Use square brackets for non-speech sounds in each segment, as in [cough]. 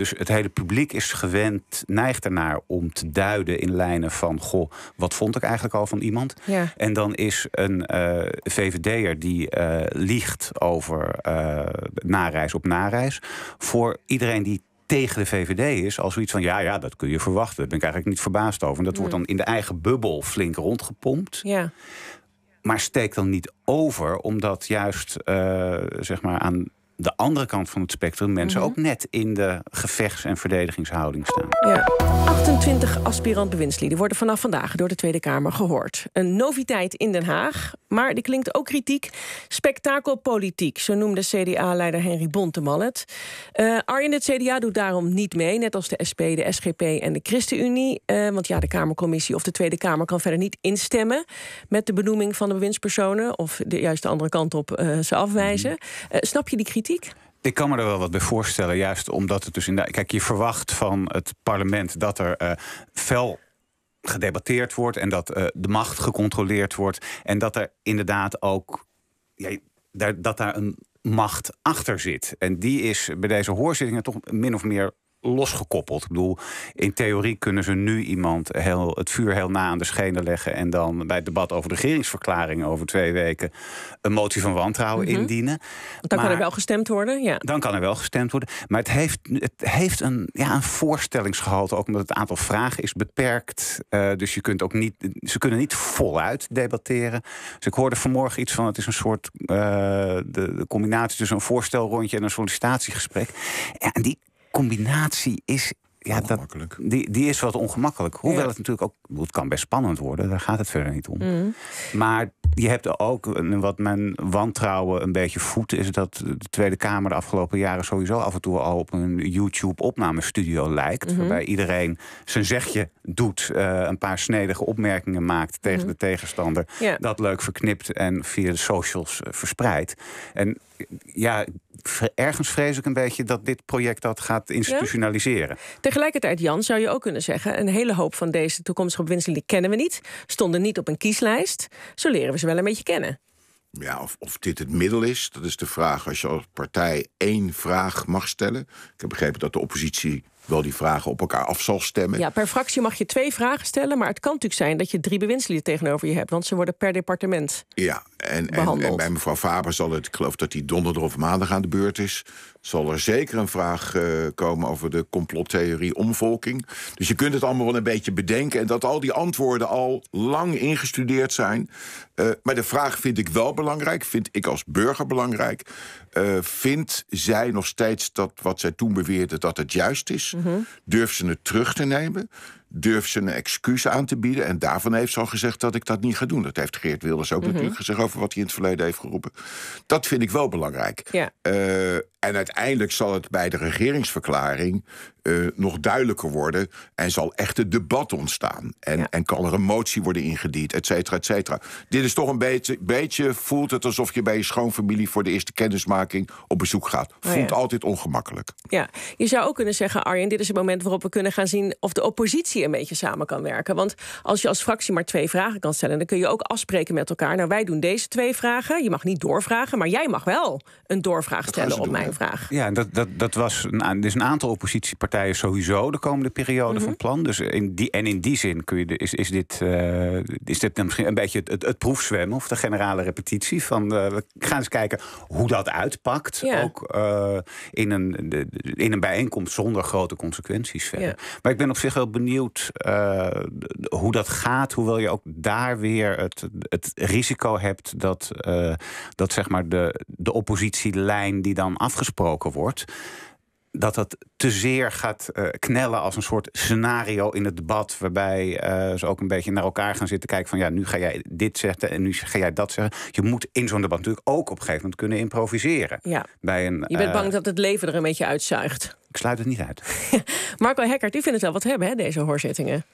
Dus het hele publiek is gewend, neigt ernaar om te duiden in lijnen van: goh, wat vond ik eigenlijk al van iemand? En dan is een uh, eh, VVD'er die eh, liegt over uh, nareis op nareis. Voor iedereen die tegen de VVD is als zoiets van ja, ja, dat kun je verwachten. Daar ben ik eigenlijk niet verbaasd over. En dat wordt hmm. dan in de eigen bubbel flink rondgepompt. Ja. Maar steek dan niet over, omdat juist zeg maar aan de andere kant van het spectrum mensen mhm. ook net in de gevechts- en verdedigingshouding staan. Ja. 28 aspirant bewindslieden worden vanaf vandaag door de Tweede Kamer gehoord. Een noviteit in Den Haag, maar die klinkt ook kritiek. Spektakelpolitiek, zo noemde CDA-leider Henry Bontemallet. Eh, Arjen, het CDA doet daarom niet mee, net als de SP, de SGP en de ChristenUnie. Eh, want ja, de Kamercommissie of de Tweede Kamer kan verder niet instemmen met de benoeming van de bewindspersonen of de, juist de andere kant op eh, ze afwijzen. Mhm. snap je die kritiek? Ik kan me er wel wat bij voorstellen, juist omdat het dus in Kijk, je verwacht van het parlement dat er uh, fel gedebatteerd wordt en dat eh, de macht gecontroleerd wordt en dat er inderdaad ook daar, dat daar een macht achter zit. En die is bij deze hoorzittingen toch min of meer losgekoppeld. Ik bedoel, in theorie kunnen ze nu iemand heel, het vuur heel na aan de schenen leggen. en dan bij het debat over de regeringsverklaring over twee weken. een motie van wantrouwen mhm. indienen. dan kan er wel gestemd worden, ja. Dan kan er wel gestemd worden. Maar het heeft, het heeft een, ja, een voorstellingsgehalte. ook omdat het aantal vragen is beperkt. Eh, dus je kunt ook niet, ze kunnen niet voluit debatteren. Dus ik hoorde vanmorgen iets van: het is een soort. Eh, de, combinatie tussen een voorstelrondje en een sollicitatiegesprek. Ja, en die combinatie is. Ja, dat, die, die is wat ongemakkelijk. Hoewel het natuurlijk ook. Het kan best spannend worden, daar gaat het verder niet om. Mm. Maar je hebt ook. Wat mijn wantrouwen een beetje voedt. Is dat de Tweede Kamer de afgelopen jaren sowieso af en toe al op een YouTube-opnamestudio lijkt. Mhm. Waarbij iedereen zijn zegje doet. Eh, een paar snedige opmerkingen maakt tegen mhm. de tegenstander. Dat leuk verknipt en via de socials uh, verspreidt. En ja, ergens vrees ik een beetje dat dit project dat gaat institutionaliseren. Tegelijkertijd, Jan, zou je ook kunnen zeggen: een hele hoop van deze toekomstige bewindselen kennen we niet, stonden niet op een kieslijst. Zo leren we ze wel een beetje kennen. Ja, of, of dit het middel is, dat is de vraag. Als je als partij één vraag mag stellen. Ik heb begrepen dat de oppositie wel die vragen op elkaar af zal stemmen. Ja, per fractie mag je twee vragen stellen. Maar het kan natuurlijk zijn dat je drie bewindslieden tegenover je hebt. Want ze worden per departement. Ja, en, en, bij mevrouw Faber zal het, ik geloof dat die donderdag of maandag aan de beurt is... zal er zeker een vraag eh, komen over de complottheorie omvolking. Dus je kunt het allemaal wel een beetje bedenken... en dat al die antwoorden al lang ingestudeerd zijn. Eh, maar de vraag vind ik wel belangrijk, vind ik als burger belangrijk. Uh, vindt zij nog steeds dat wat zij toen beweerde, dat het juist is? Mm Durft ze het terug te nemen? durf ze een excuus aan te bieden. En daarvan heeft ze al gezegd dat ik dat niet ga doen. Dat heeft Geert Wilders ook mhm. natuurlijk gezegd over wat hij in het verleden heeft geroepen. Dat vind ik wel belangrijk. Eh, en uiteindelijk zal het bij de regeringsverklaring eh, nog duidelijker worden. En zal echt een debat ontstaan. En, en kan er een motie worden ingediend, et cetera, et cetera. Dit is toch een beetje, voelt het alsof je bij je schoonfamilie voor de eerste kennismaking op bezoek gaat. Oh voelt altijd ongemakkelijk. Ja, je zou ook kunnen zeggen, Arjen, dit is het moment waarop we kunnen gaan zien of de oppositie een beetje samen kan werken. Want als je als fractie maar twee vragen kan stellen, dan kun je ook afspreken met elkaar. Nou, wij doen deze twee vragen. Je mag niet doorvragen, maar jij mag wel een doorvraag stellen op mijn vraag. Ja, dat, dat, dat was een, is dus een aantal oppositiepartijen sowieso de komende periode mhm. van plan. Dus in die, en in die zin kun je, is, is, dit, eh, is dit misschien een beetje het, het, proefzwemmen of de generale repetitie van eh, we gaan eens kijken hoe dat uitpakt. Ook eh, in, een, in een bijeenkomst zonder grote consequenties Maar ik ben op zich wel benieuwd eh, hoe dat gaat, hoewel je ook daar weer het, het risico hebt dat, eh, dat zeg maar de, de oppositielijn die dan afgesproken wordt, dat dat te zeer gaat eh, knellen als een soort scenario in het debat. Waarbij eh, ze ook een beetje naar elkaar gaan zitten kijken. Van ja, nu ga jij dit zeggen en nu ga jij dat zeggen. Je moet in zo'n debat natuurlijk ook op een gegeven moment kunnen improviseren. Ja. Bij een, je bent eh, bang dat het leven er een beetje uitzuigt. Ik sluit het niet uit. [laughs] Marco Hekkert, die vindt het wel wat hebben, hè, deze hoorzittingen.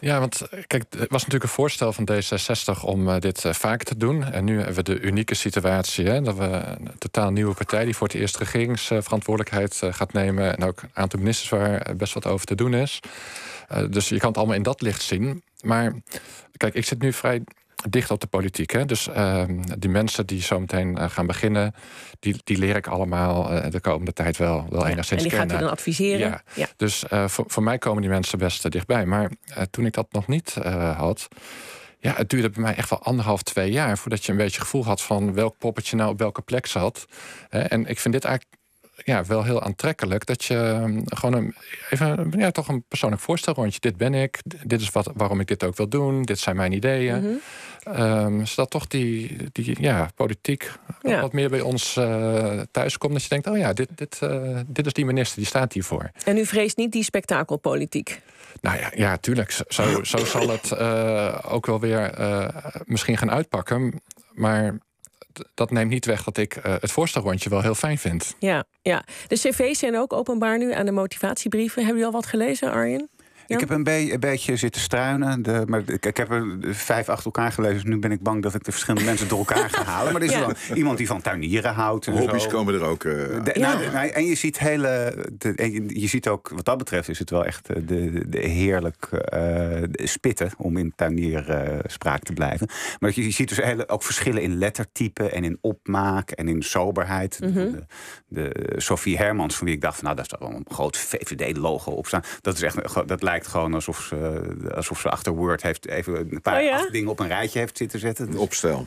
Ja, want eh, kijk, het was natuurlijk een voorstel van D66 om eh, dit uh, vaak te doen. En nu hebben we de unieke situatie hè, dat we een totaal nieuwe partij die voor het eerst regeringsverantwoordelijkheid gaat nemen. En ook een aantal ministers waar best wat over te doen is. dus je kan het allemaal in dat licht zien. Maar kijk, ik zit nu vrij dicht op de politiek. Hè? Dus ehm, die mensen die zo meteen eh, gaan beginnen, die, die leer ik allemaal eh, de komende tijd wel, wel ja, enigszins en die kennen. gaat u dan adviseren? Ja. Dus eh, voor, voor mij komen die mensen best dichtbij. Maar toen ik dat nog niet had. Ja, het duurde bij mij echt wel anderhalf, twee jaar voordat je een beetje gevoel had van welk poppetje nou op welke plek zat. En ik vind dit eigenlijk ja, wel heel aantrekkelijk. Dat je ehm, gewoon een, even ja, toch een persoonlijk voorstel rondje. Dit ben ik. Dit is wat, waarom ik dit ook wil doen. Dit zijn mijn ideeën. Mhm. Um, ehm, zodat toch die, die ja, politiek wat meer bij ons uh, thuis komt. Dat je denkt, oh ja, dit, dit, eh, dit is die minister, die staat hiervoor. En u vreest niet die spektakelpolitiek? Nou ja, ja tuurlijk. Zo, zo [laughs] zal het eh, ook wel weer misschien gaan uitpakken. Maar dat neemt niet weg dat ik uh, het voorstelrondje wel heel fijn vind. Ja, ja, de cv's zijn ook openbaar nu aan de motivatiebrieven. Hebben jullie al wat gelezen, Arjen? Ik heb een, beetje zitten struinen. De, maar ik, heb er vijf achter elkaar gelezen. Dus nu ben ik bang dat ik de verschillende [laughs] mensen door elkaar ga halen. Maar er is ja. iemand die van tuinieren houdt. En komen er ook. Eh, nou, nou, en je ziet hele. Je, ziet ook, wat dat betreft, is het wel echt eh, de, heerlijk uh, spitten om in tuinierspraak te blijven. Maar je, ziet dus hele, ook verschillen in lettertype en in opmaak en in soberheid. de, mhm. Sophie Hermans, van wie ik dacht, nou, daar staat wel een groot VVD-logo op staan. Dat is echt. Dat lijkt gewoon alsof ze, alsof ze achter Word heeft even een paar oh dingen op een rijtje heeft zitten zetten. Dus opstel.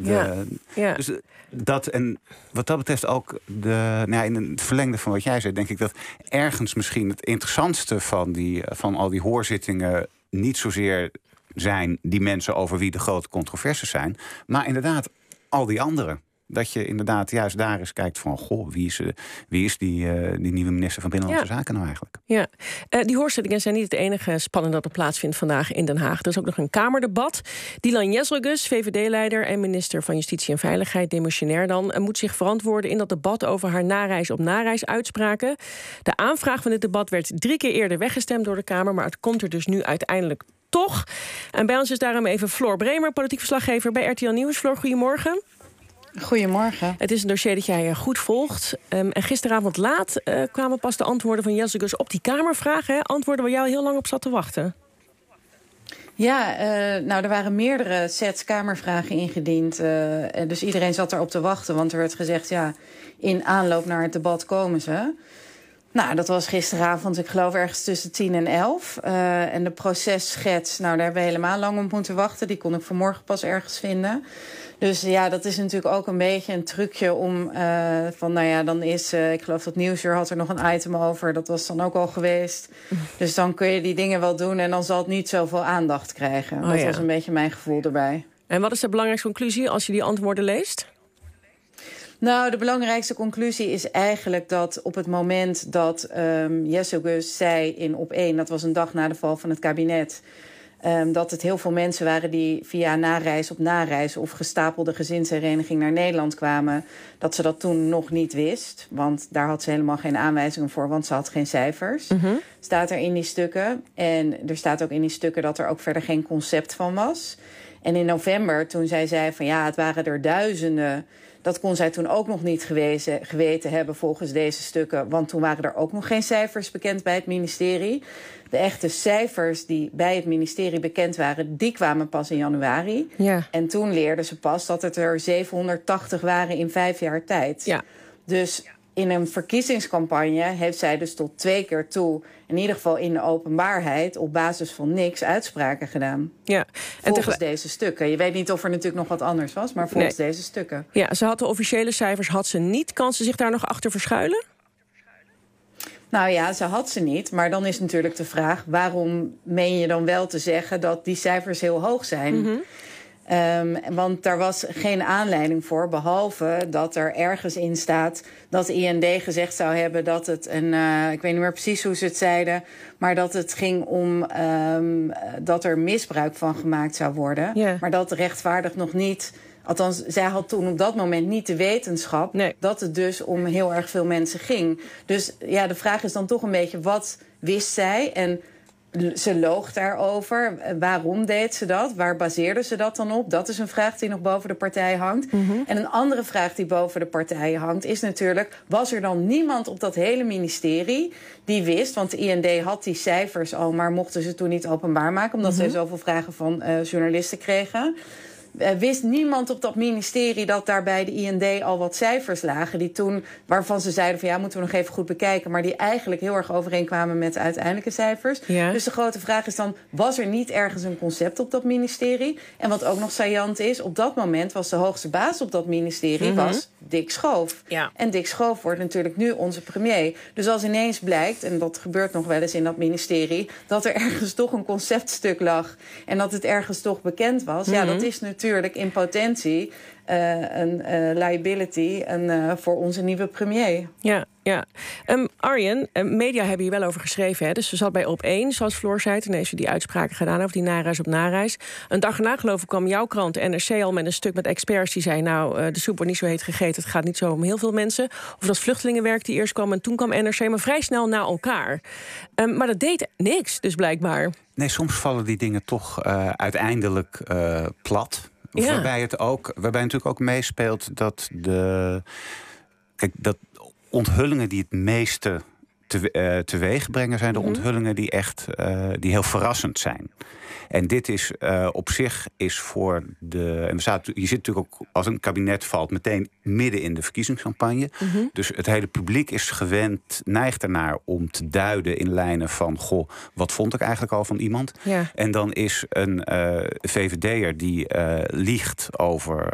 ja. ja. Dus dat en wat dat betreft ook de, nou in het verlengde van wat jij zei, denk ik dat ergens misschien het interessantste van, die, van al die hoorzittingen niet zozeer zijn die mensen over wie de grote controversies zijn, maar inderdaad al die anderen. Dat je inderdaad juist daar eens kijkt van... goh, wie is, eh, is eh, die, nieuwe minister van Binnenlandse Zaken nou eigenlijk? Ja, uh, die hoorzittingen zijn niet het enige spannende... dat er plaatsvindt vandaag in Den Haag. Er is ook nog een Kamerdebat. Dylan Jesselgus, VVD-leider en minister van Justitie en Veiligheid, demissionair dan... moet zich verantwoorden in dat debat over haar nareis op nareis uitspraken. De aanvraag van dit debat werd drie keer eerder weggestemd door de Kamer... maar het komt er dus nu uiteindelijk toch. En bij ons is daarom even Floor Bremer, politiek verslaggever bij RTL Nieuws. Floor, goedemorgen. Goedemorgen. Het is een dossier dat jij eh, goed volgt. Ehm, en gisteravond laat eh, kwamen pas de antwoorden van Jessicus op die Kamervraag. Hè? Antwoorden waar jou heel lang op zat te wachten. Ja, eh, nou, er waren meerdere sets Kamervragen ingediend. dus iedereen zat erop te wachten. Want er werd gezegd, ja, in aanloop naar het debat komen ze. Nou, dat was gisteravond, ik geloof ergens tussen 10 en 11. en de processchets, nou, daar hebben we helemaal lang op moeten wachten. Die kon ik vanmorgen pas ergens vinden. Dus ja, dat is natuurlijk ook een beetje een trucje om eh, van, nou ja, dan is, eh, ik geloof dat Nieuwsuur had er nog een item over, dat was dan ook al geweest. [laughs] dus dan kun je die dingen wel doen en dan zal het niet zoveel aandacht krijgen. Oh dat was een beetje mijn gevoel erbij. En wat is de belangrijkste conclusie als je die antwoorden leest? Nou, de belangrijkste conclusie is eigenlijk dat op het moment dat um, Jesse Gus zei in op één, dat was een dag na de val van het kabinet. Ehm, dat het heel veel mensen waren die via nareis op nareis of gestapelde gezinshereniging naar Nederland kwamen. Dat ze dat toen nog niet wist. Want daar had ze helemaal geen aanwijzingen voor, want ze had geen cijfers. Mhm. Staat er in die stukken. En er staat ook in die stukken dat er ook verder geen concept van was. En in november, toen zij zei van ja, het waren er duizenden. Dat kon zij toen ook nog niet geweten hebben volgens deze stukken. Want toen waren er ook nog geen cijfers bekend bij het ministerie. De echte cijfers die bij het ministerie bekend waren, die kwamen pas in januari. Ja. En toen leerden ze pas dat het er 780 waren in vijf jaar tijd. Ja. Dus in een verkiezingscampagne heeft zij dus tot twee keer toe, in ieder geval in de openbaarheid, op basis van niks uitspraken gedaan. Ja, en volgens deze stukken. Je weet niet of er natuurlijk nog wat anders was, maar volgens deze stukken. Ja, ze had de officiële cijfers had ze niet. Kan ze zich daar nog achter verschuilen? Nou ja, ze had ze niet. Maar dan is natuurlijk de vraag: waarom meen je dan wel te zeggen dat die cijfers heel hoog zijn? Mm Ehm, want daar was geen aanleiding voor, behalve dat er ergens in staat dat IND gezegd zou hebben dat het een, eh, ik weet niet meer precies hoe ze het zeiden, maar dat het ging om ehm, dat er misbruik van gemaakt zou worden. Maar dat rechtvaardig nog niet. Althans, zij had toen op dat moment niet de wetenschap dat het dus om heel erg veel mensen ging. Dus ja, de vraag is dan toch een beetje: wat wist zij en ze loog daarover. Waarom deed ze dat? Waar baseerde ze dat dan op? Dat is een vraag die nog boven de partij hangt. Mhm. En een andere vraag die boven de partij hangt is natuurlijk: was er dan niemand op dat hele ministerie die wist? Want de IND had die cijfers al, maar mochten ze toen niet openbaar maken, omdat mm zij zoveel vragen van eh, journalisten kregen. Eh, wist niemand op dat ministerie dat daar bij de IND al wat cijfers lagen. Die toen, waarvan ze zeiden van ja, moeten we nog even goed bekijken. Maar die eigenlijk heel erg overeenkwamen met de uiteindelijke cijfers. Dus de grote vraag is dan, was er niet ergens een concept op dat ministerie? En wat ook nog saillant is, op dat moment was de hoogste baas op dat ministerie mhm. was Dick Schoof. Ja. En Dick Schoof wordt natuurlijk nu onze premier. Dus als ineens blijkt, en dat gebeurt nog wel eens in dat ministerie, dat er ergens toch een conceptstuk lag. En dat het ergens toch bekend was. Ja, dat mhm. is natuurlijk natuurlijk in potentie eh, een eh, liability en, eh, voor onze nieuwe premier. Ja, ja. Ehm, Arjen, ehm, media hebben hier wel over geschreven. Hè? Dus ze zat bij Op1, zoals Floor zei, toen heeft ze die uitspraken gedaan over die nareis op nareis. Een dag na geloof ik kwam jouw krant NRC al met een stuk met experts die zei... nou, de soep wordt niet zo heet gegeten, het gaat niet zo om heel veel mensen. Of dat vluchtelingenwerk die eerst kwam en toen kwam NRC, maar vrij snel na elkaar. Ehm, maar dat deed niks, dus blijkbaar. Nee, soms vallen die dingen toch uiteindelijk plat... Waarbij, het ook, waarbij natuurlijk ook meespeelt dat de. Kijk, dat onthullingen die het meeste te, uh, teweeg brengen, zijn de mhm. onthullingen die echt eh, die heel verrassend zijn. En dit is eh, op zich is voor de. En we je zit natuurlijk ook als een kabinet valt meteen midden in de verkiezingscampagne. Mhm. Dus het hele publiek is gewend, neigt ernaar om te duiden in lijnen van: goh, wat vond ik eigenlijk al van iemand? En dan is een uh, VVD'er die liegt over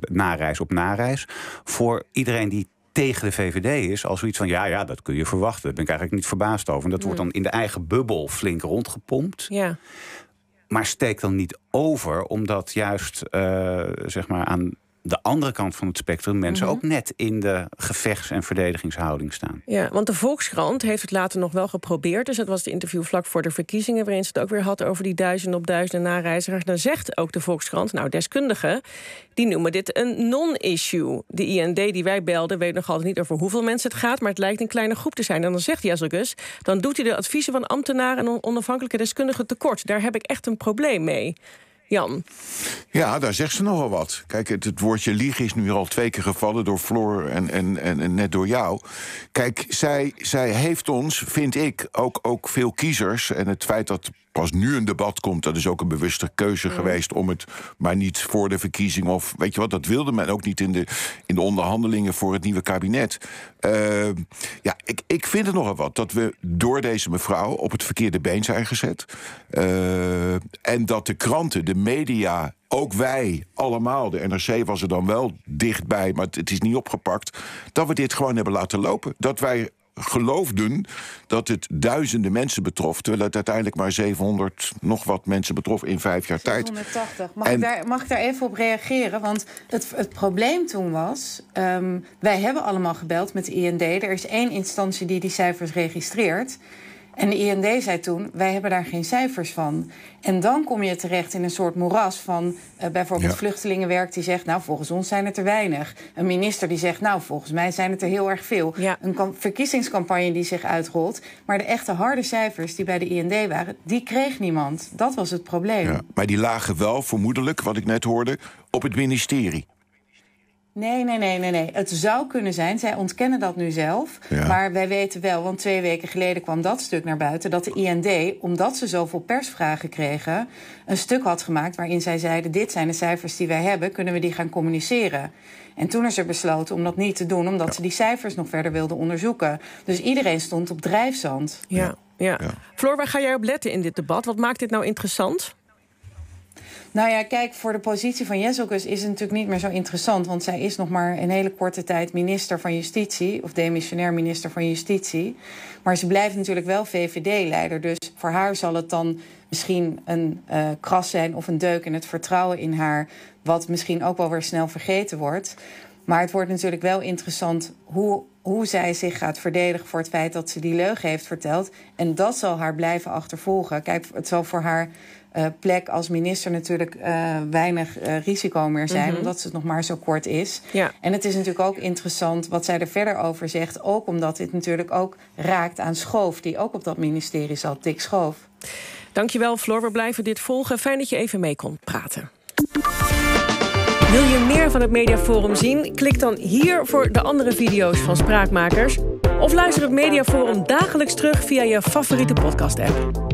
nareis op nareis. Voor iedereen die tegen de VVD is als zoiets van ja, ja, dat kun je verwachten. Daar ben ik eigenlijk niet verbaasd over. En dat wordt hmm. dan in de eigen bubbel flink rondgepompt. Ja. Maar steek dan niet over, omdat juist eh, zeg maar aan de andere kant van het spectrum mensen mhm. ook net in de gevechts- en verdedigingshouding staan. Ja, want de Volkskrant heeft het later nog wel geprobeerd. Dus dat was het interview vlak voor de verkiezingen, waarin ze het ook weer had over die duizenden op duizenden nareizigers. Dan zegt ook de Volkskrant, nou deskundigen, die noemen dit een non-issue. De IND die wij belden weet nog altijd niet over hoeveel mensen het gaat, maar het lijkt een kleine groep te zijn. En dan zegt Jazekus, dan doet hij de adviezen van ambtenaren en onafhankelijke deskundigen tekort. Daar heb ik echt een probleem mee. Ja, daar zegt ze nogal wat. Kijk, het, woordje liegen is nu al twee keer gevallen door Floor en, en, en, en, net door jou. Kijk, zij, zij heeft ons, vind ik, ook, ook veel kiezers. En het feit dat pas nu een debat komt, dat is ook een bewuste keuze mm. geweest om het maar niet voor de verkiezing of weet je wat, dat wilde men ook niet in de, in de onderhandelingen voor het nieuwe kabinet. Eh, ja, ik, ik vind het nogal wat dat we door deze mevrouw op het verkeerde been zijn gezet. Eh, en dat de kranten, de media, ook wij allemaal, de NRC was er dan wel dichtbij, maar het is niet opgepakt, dat we dit gewoon hebben laten lopen. Dat wij geloofden dat het duizenden mensen betrof. Terwijl het uiteindelijk maar 700 nog wat mensen betrof in vijf jaar 780. tijd. Mag, ik daar, mag ik daar even op reageren? Want het, het probleem toen was... Ehm, wij hebben allemaal gebeld met de IND. Er is één instantie die die cijfers registreert... En de IND e zei toen, wij hebben daar geen cijfers van. En dan kom je terecht in een soort moeras van eh, bijvoorbeeld vluchtelingenwerk... die zegt, nou, volgens ons zijn het er weinig. Een minister die zegt, nou, volgens mij zijn het er heel erg veel. Een verkiezingscampagne die zich uitrolt. Maar de echte harde cijfers die bij de IND e waren, die kreeg niemand. Dat was het probleem. Ja, maar die lagen wel, vermoedelijk, wat ik net hoorde, op het ministerie. Nee, nee, nee, nee, nee. Het zou kunnen zijn. Zij ontkennen dat nu zelf. Maar wij weten wel, want twee weken geleden kwam dat stuk naar buiten... dat de IND, omdat ze zoveel persvragen kregen... een stuk had gemaakt waarin zij zeiden... dit zijn de cijfers die wij hebben, kunnen we die gaan communiceren? En toen is er besloten om dat niet te doen... omdat ze die cijfers nog verder wilden onderzoeken. Dus iedereen stond op drijfzand. Ja, ja. ja. Floor, waar ga jij op letten in dit debat? Wat maakt dit nou interessant? Nou ja, kijk, voor de positie van Jesselkus is het natuurlijk niet meer zo interessant. Want zij is nog maar een hele korte tijd minister van Justitie. Of demissionair minister van Justitie. Maar ze blijft natuurlijk wel VVD-leider. Dus voor haar zal het dan misschien een uh, kras zijn of een deuk in het vertrouwen in haar. Wat misschien ook wel weer snel vergeten wordt. Maar het wordt natuurlijk wel interessant hoe, hoe zij zich gaat verdedigen voor het feit dat ze die leugen heeft verteld. En dat zal haar blijven achtervolgen. Kijk, het zal voor haar eh, plek als minister natuurlijk eh, weinig eh, risico meer zijn, omdat mhm. ze omdat het nog maar zo kort is. Ja. En het is natuurlijk ook interessant wat zij er verder over zegt, ook omdat dit natuurlijk ook raakt aan Schoof, die ook op dat ministerie zat, Tik Schoof. Dankjewel, Floor. We blijven dit volgen. Fijn dat je even mee kon praten. Wil je meer van het Mediaforum zien? Klik dan hier voor de andere video's van Spraakmakers. Of luister het Mediaforum dagelijks terug via je favoriete podcast-app.